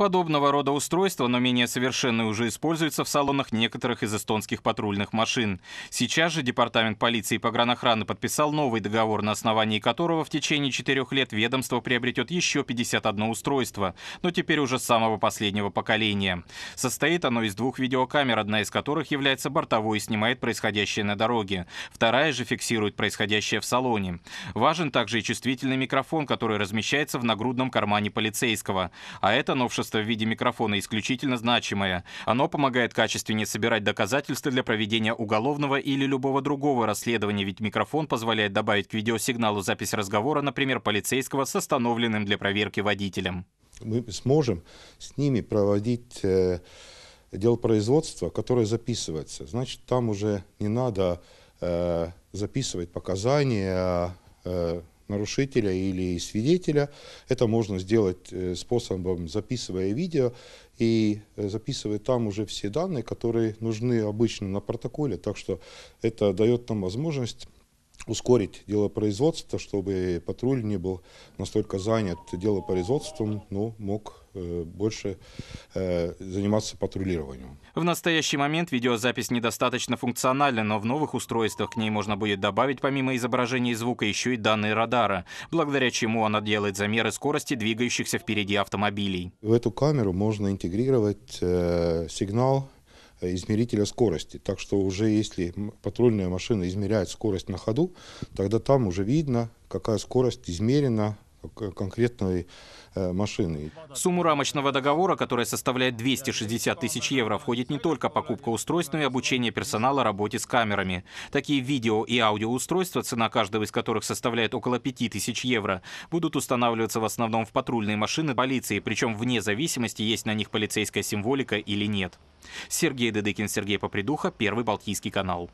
Подобного рода устройство, но менее совершенное, уже используется в салонах некоторых из эстонских патрульных машин. Сейчас же Департамент полиции и погранохраны подписал новый договор, на основании которого в течение четырех лет ведомство приобретет еще 51 устройство, но теперь уже самого последнего поколения. Состоит оно из двух видеокамер, одна из которых является бортовой и снимает происходящее на дороге. Вторая же фиксирует происходящее в салоне. Важен также и чувствительный микрофон, который размещается в нагрудном кармане полицейского. А это новшество устройство в виде микрофона исключительно значимое. Оно помогает качественнее собирать доказательства для проведения уголовного или любого другого расследования, ведь микрофон позволяет добавить к видеосигналу запись разговора, например, полицейского с остановленным для проверки водителем. Мы сможем с ними проводить э, дело производства, которое записывается. Значит, там уже не надо э, записывать показания, а, э, нарушителя или свидетеля. Это можно сделать э, способом, записывая видео и э, записывая там уже все данные, которые нужны обычно на протоколе. Так что это дает нам возможность ускорить дело производства, чтобы патруль не был настолько занят делопроизводством, но мог Э, больше э, заниматься патрулированием. В настоящий момент видеозапись недостаточно функциональна, но в новых устройствах к ней можно будет добавить помимо изображения и звука еще и данные радара, благодаря чему она делает замеры скорости двигающихся впереди автомобилей. В эту камеру можно интегрировать э, сигнал измерителя скорости. Так что уже если патрульная машина измеряет скорость на ходу, тогда там уже видно, какая скорость измерена конкретной э, машины. сумму рамочного договора, которая составляет 260 тысяч евро, входит не только покупка устройств, но и обучение персонала работе с камерами. Такие видео и аудиоустройства, цена каждого из которых составляет около 5 тысяч евро, будут устанавливаться в основном в патрульные машины полиции, причем вне зависимости, есть на них полицейская символика или нет. Сергей Дедыкин, Сергей Попридуха, Первый Балтийский канал.